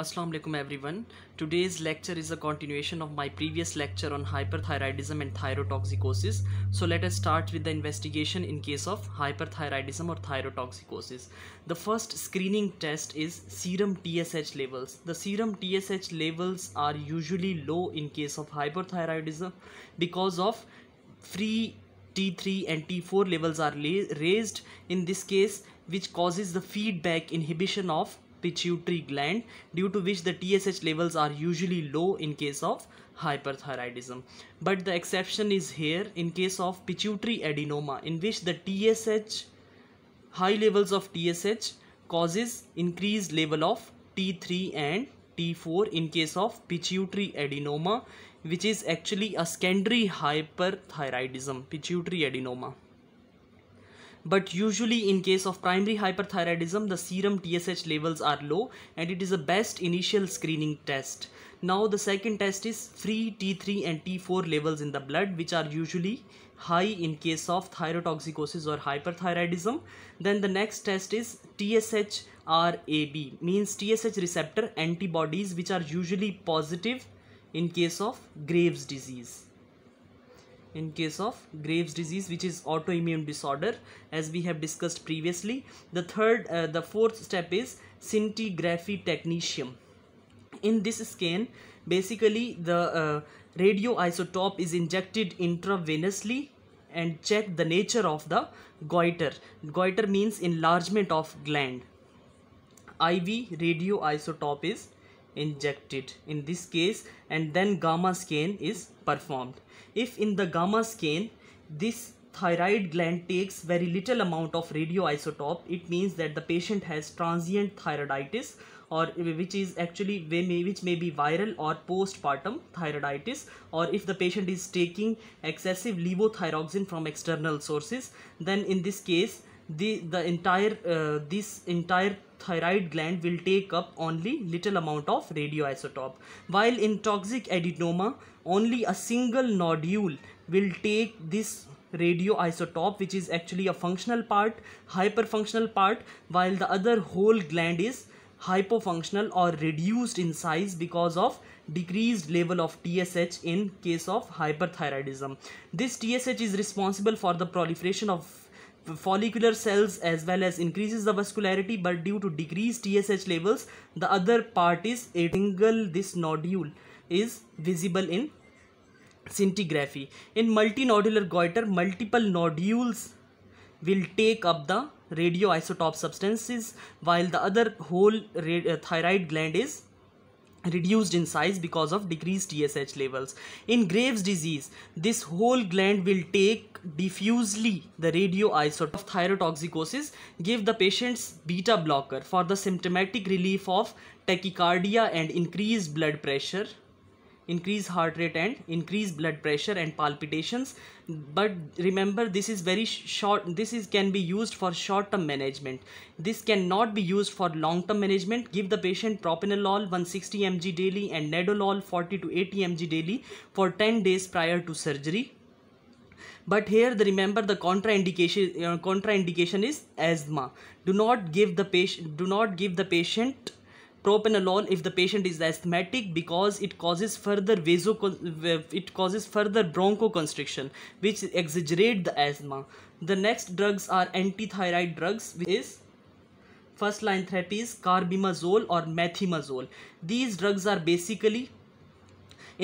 Assalamualaikum alaikum everyone. Today's lecture is a continuation of my previous lecture on hyperthyroidism and thyrotoxicosis. So let us start with the investigation in case of hyperthyroidism or thyrotoxicosis. The first screening test is serum TSH levels. The serum TSH levels are usually low in case of hyperthyroidism because of free T3 and T4 levels are raised in this case which causes the feedback inhibition of pituitary gland due to which the TSH levels are usually low in case of hyperthyroidism. But the exception is here in case of pituitary adenoma in which the TSH high levels of TSH causes increased level of T3 and T4 in case of pituitary adenoma which is actually a secondary hyperthyroidism pituitary adenoma but usually in case of primary hyperthyroidism the serum TSH levels are low and it is the best initial screening test. Now the second test is free T3 and T4 levels in the blood which are usually high in case of thyrotoxicosis or hyperthyroidism. Then the next test is TSH RAB means TSH receptor antibodies which are usually positive in case of Graves disease in case of Graves disease which is autoimmune disorder as we have discussed previously the third uh, the fourth step is scintigraphy technetium in this scan basically the uh, radioisotope is injected intravenously and check the nature of the goiter goiter means enlargement of gland IV radioisotope is injected in this case and then gamma scan is performed. If in the gamma scan this thyroid gland takes very little amount of radioisotope it means that the patient has transient thyroiditis or which is actually which may be viral or postpartum thyroiditis or if the patient is taking excessive levothyroxine from external sources then in this case the the entire uh, this entire thyroid gland will take up only little amount of radioisotope while in toxic adenoma only a single nodule will take this radioisotope which is actually a functional part hyperfunctional part while the other whole gland is hypofunctional or reduced in size because of decreased level of TSH in case of hyperthyroidism. This TSH is responsible for the proliferation of follicular cells as well as increases the vascularity but due to decreased TSH levels the other part is a single this nodule is visible in scintigraphy. In multinodular goiter multiple nodules will take up the radioisotope substances while the other whole uh, thyroid gland is reduced in size because of decreased TSH levels. In Graves disease, this whole gland will take diffusely the radioisotope of thyrotoxicosis, give the patients beta blocker for the symptomatic relief of tachycardia and increased blood pressure increase heart rate and increase blood pressure and palpitations but remember this is very short this is can be used for short term management this cannot be used for long term management give the patient propranolol 160 mg daily and nadolol 40 to 80 mg daily for 10 days prior to surgery but here the remember the contraindication uh, contraindication is asthma do not give the patient do not give the patient propanolol if the patient is asthmatic because it causes further vaso uh, it causes further bronchoconstriction which exaggerate the asthma the next drugs are antithyroid drugs which is first line is carbimazole or methimazole these drugs are basically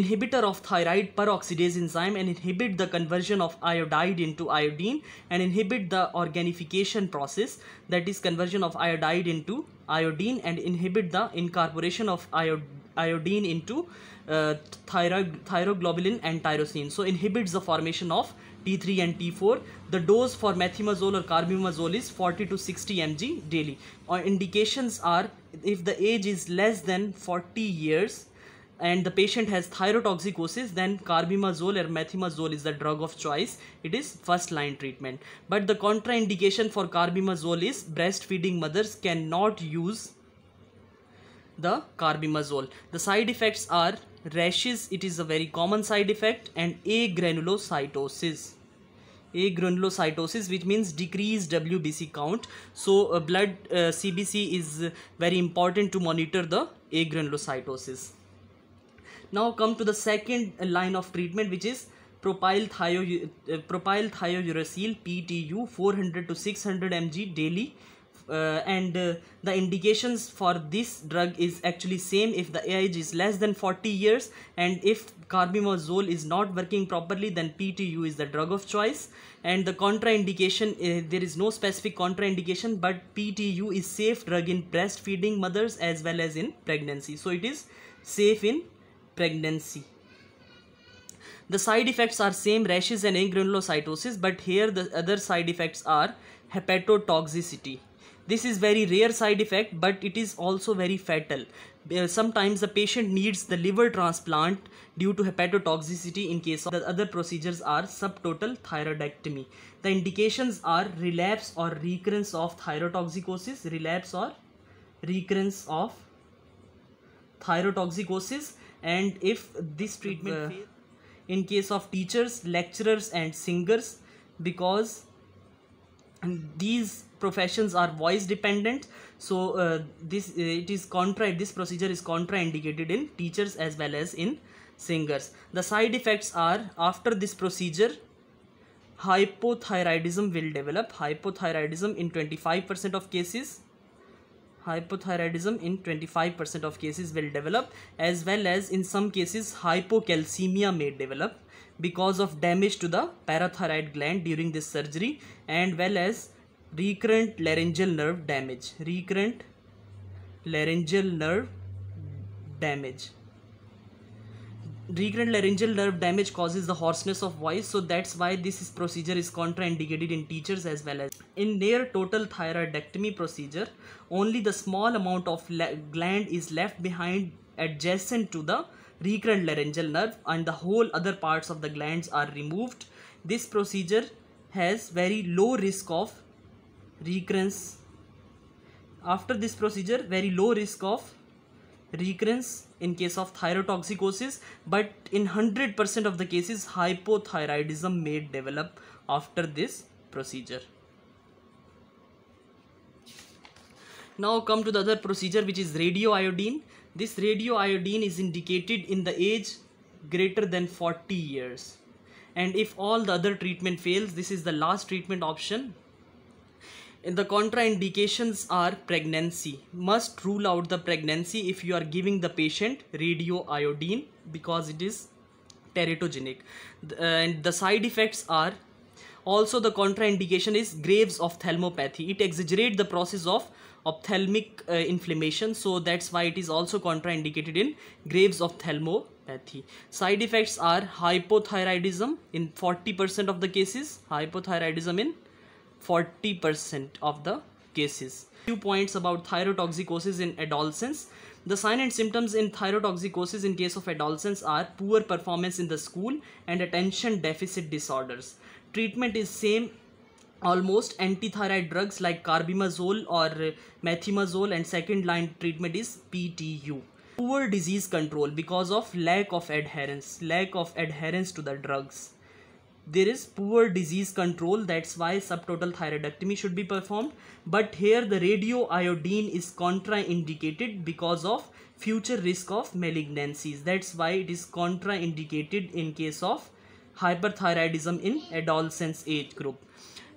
inhibitor of thyroid peroxidase enzyme and inhibit the conversion of iodide into iodine and inhibit the organification process that is conversion of iodide into iodine and inhibit the incorporation of iodine into uh, thyroglobulin and tyrosine. So inhibits the formation of T3 and T4. The dose for methimazole or carbimazole is 40 to 60 mg daily. Or uh, indications are if the age is less than 40 years, and the patient has thyrotoxicosis then carbimazole or methimazole is the drug of choice it is first line treatment but the contraindication for carbimazole is breastfeeding mothers cannot use the carbimazole the side effects are rashes it is a very common side effect and agranulocytosis agranulocytosis which means decreased WBC count so uh, blood uh, CBC is uh, very important to monitor the agranulocytosis now come to the second line of treatment which is propyl thio uh, ptu 400 to 600 mg daily uh, and uh, the indications for this drug is actually same if the age is less than 40 years and if carbimazole is not working properly then PTU is the drug of choice and the contraindication uh, there is no specific contraindication but PTU is safe drug in breastfeeding mothers as well as in pregnancy so it is safe in pregnancy. The side effects are same rashes and agranulocytosis but here the other side effects are hepatotoxicity. This is very rare side effect but it is also very fatal. Uh, sometimes the patient needs the liver transplant due to hepatotoxicity in case of the other procedures are subtotal thyroidectomy. The indications are relapse or recurrence of thyrotoxicosis, relapse or recurrence of thyrotoxicosis and if this treatment uh, in case of teachers lecturers and singers because these professions are voice dependent so uh, this uh, it is contra this procedure is contraindicated in teachers as well as in singers the side effects are after this procedure hypothyroidism will develop hypothyroidism in 25% of cases hypothyroidism in 25% of cases will develop as well as in some cases hypocalcemia may develop because of damage to the parathyroid gland during this surgery and well as recurrent laryngeal nerve damage recurrent laryngeal nerve damage recurrent laryngeal nerve damage causes the hoarseness of voice so that's why this procedure is contraindicated in teachers as well as in near total thyroidectomy procedure only the small amount of gland is left behind adjacent to the recurrent laryngeal nerve and the whole other parts of the glands are removed this procedure has very low risk of recurrence after this procedure very low risk of recurrence in case of thyrotoxicosis but in 100% of the cases hypothyroidism may develop after this procedure. Now come to the other procedure which is radioiodine. This radioiodine is indicated in the age greater than 40 years. And if all the other treatment fails, this is the last treatment option the contraindications are pregnancy. Must rule out the pregnancy if you are giving the patient radioiodine because it is teratogenic. Uh, and the side effects are also the contraindication is graves ophthalmopathy. It exaggerates the process of ophthalmic uh, inflammation. So that's why it is also contraindicated in graves ophthalmopathy. Side effects are hypothyroidism in 40% of the cases, hypothyroidism in 40% of the cases. Few points about thyrotoxicosis in adolescents. The sign and symptoms in thyrotoxicosis in case of adolescents are poor performance in the school and attention deficit disorders. Treatment is same almost antithyroid drugs like carbimazole or methimazole and second line treatment is PTU. Poor disease control because of lack of adherence, lack of adherence to the drugs there is poor disease control that's why subtotal thyroidectomy should be performed but here the radioiodine is contraindicated because of future risk of malignancies that's why it is contraindicated in case of hyperthyroidism in adolescence age group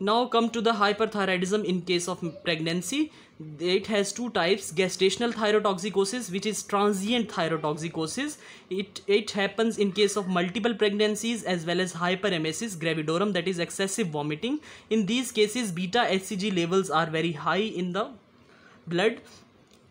now come to the hyperthyroidism in case of pregnancy it has two types gestational thyrotoxicosis which is transient thyrotoxicosis it it happens in case of multiple pregnancies as well as hyperemesis gravidorum that is excessive vomiting in these cases beta hcg levels are very high in the blood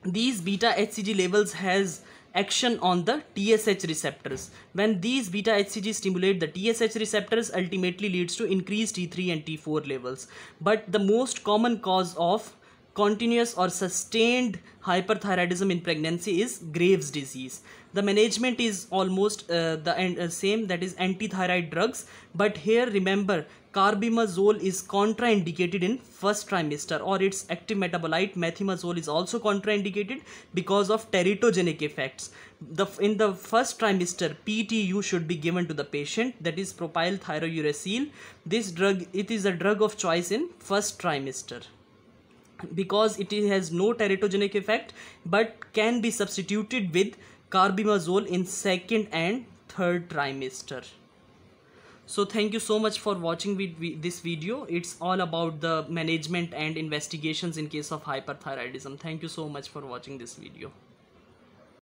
these beta hcg levels has action on the TSH receptors. When these beta HCG stimulate the TSH receptors ultimately leads to increased T3 and T4 levels. But the most common cause of continuous or sustained hyperthyroidism in pregnancy is Graves disease. The management is almost uh, the uh, same that is antithyroid drugs but here remember carbimazole is contraindicated in first trimester or its active metabolite methimazole is also contraindicated because of teratogenic effects. The, in the first trimester PTU should be given to the patient that is propyl This drug it is a drug of choice in first trimester because it has no teratogenic effect but can be substituted with carbimazole in second and third trimester so thank you so much for watching this video it's all about the management and investigations in case of hyperthyroidism thank you so much for watching this video